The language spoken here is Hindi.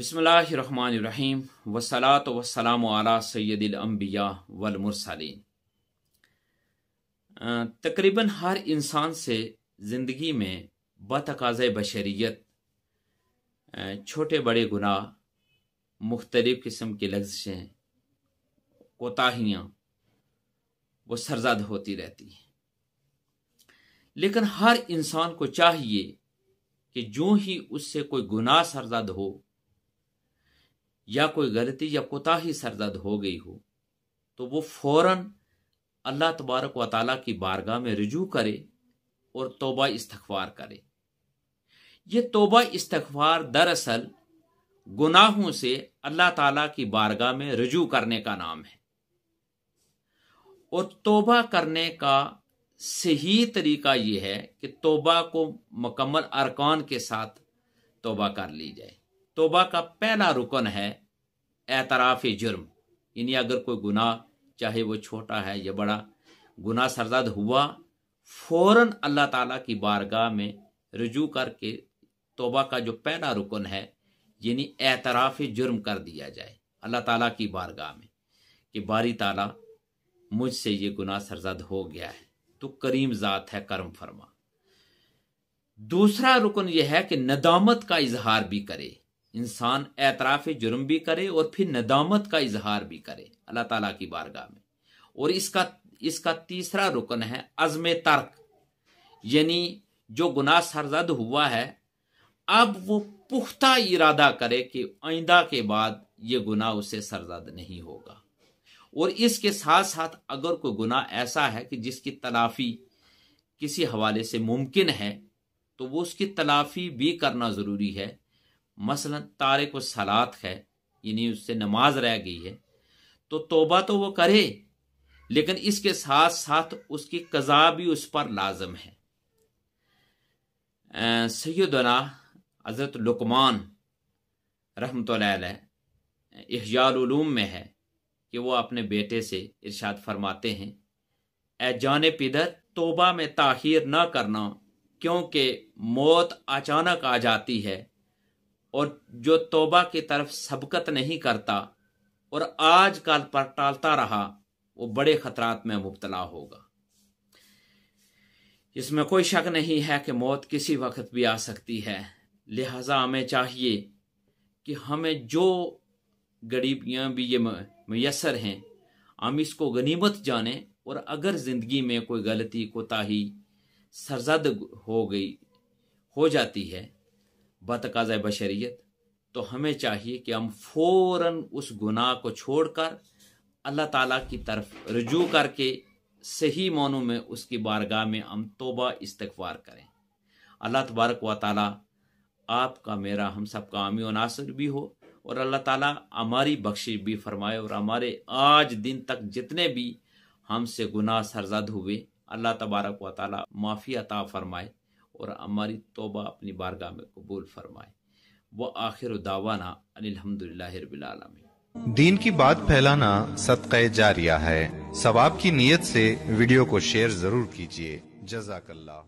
बिसमीम वसलात वसलाम सैदिलम्बिया वलमरसली तकरीबन हर इंसान से ज़िंदगी में बतकाज़ बशरीत छोटे बड़े गुनाह मुख्तलिफ़ किस्म की लफ्ज़ें कोताहियाँ वो सरजद होती रहती हैं लेकिन हर इंसान को चाहिए कि जो ही उससे कोई गुनाह सरजद हो या कोई गलती या कोताही सरदर्द हो गई हो तो वो फौरन अल्लाह तबारक व ताली की बारगाह में रजू करे और तोबा इस्तवार करे ये तोबा इस्तवार दरअसल गुनाहों से अल्लाह ताला की बारगाह में रजू करने का नाम है और तोबा करने का सही तरीका यह है कि तोबा को मकम्मल अरकान के साथ तोबा कर ली जाए तोबा का पहला रुकन है एतराफ़ जुर्म यानी अगर कोई गुनाह चाहे वो छोटा है या बड़ा गुनाह सरजद हुआ फौरन अल्लाह ताला की बारगाह में रजू करके तोबा का जो पहला रुकन है यानी एतराफ़ जुर्म कर दिया जाए अल्लाह ताला की बारगाह में कि बारी ताला मुझसे ये गुनाह सरजद हो गया है तो करीम ज़ात है कर्म फरमा दूसरा रुकन यह है कि नदामत का इजहार भी करे इंसान एतराफ़ जुर्म भी करे और फिर नदामत का इजहार भी करे अल्लाह तला की बारगाह में और इसका इसका तीसरा रुकन है अज़म तर्क यानी जो गुनाह सरजद हुआ है अब वो पुख्ता इरादा करे कि आइंदा के बाद ये गुनाह उसे सरजद नहीं होगा और इसके साथ साथ अगर कोई गुनाह ऐसा है कि जिसकी तलाफी किसी हवाले से मुमकिन है तो वो उसकी तलाफी भी करना ज़रूरी है मसलन तारे को सलात है यानी उससे नमाज रह गई है तो तोबा तो वो करे लेकिन इसके साथ साथ उसकी कज़ा भी उस पर लाजम है सैदना हज़रत लुकमान रहमत एहजालूम में है कि वो अपने बेटे से इरशाद फरमाते हैं ए जाने पिदर तोबा में ताहिर ना करना क्योंकि मौत अचानक आ जाती है और जो तोबा की तरफ सबकत नहीं करता और आज काल पर टालता रहा वो बड़े खतरात में मुबतला होगा इसमें कोई शक नहीं है कि मौत किसी वक्त भी आ सकती है लिहाजा हमें चाहिए कि हमें जो गरीबियाँ भी ये मैसर हैं हम इसको गनीमत जाने और अगर ज़िंदगी में कोई गलती कोताही सरजद हो गई हो जाती है बतकाज बशरीत तो हमें चाहिए कि हम फ़ौर उस गुनाह को छोड़कर अल्लाह ताला की तरफ रजू करके सही मानों में उसकी बारगाह में हम तोबा इस्तवार करें अल्लाह तबारक व ताली आपका मेरा हम सब का आमी नासर भी हो और अल्लाह ताला हमारी बख्शिश भी फरमाए और हमारे आज दिन तक जितने भी हमसे गुनाह सरजद हुए अल्लाह तबारक व ताली माफ़ी अता फरमाए और हमारी तोबा अपनी बारगाह में कबूल फरमाए व आखिर दावाना दीन की बात फैलाना सदक़ जारिया है सवाब की नीयत से वीडियो को शेयर जरूर कीजिए जजाकल्ला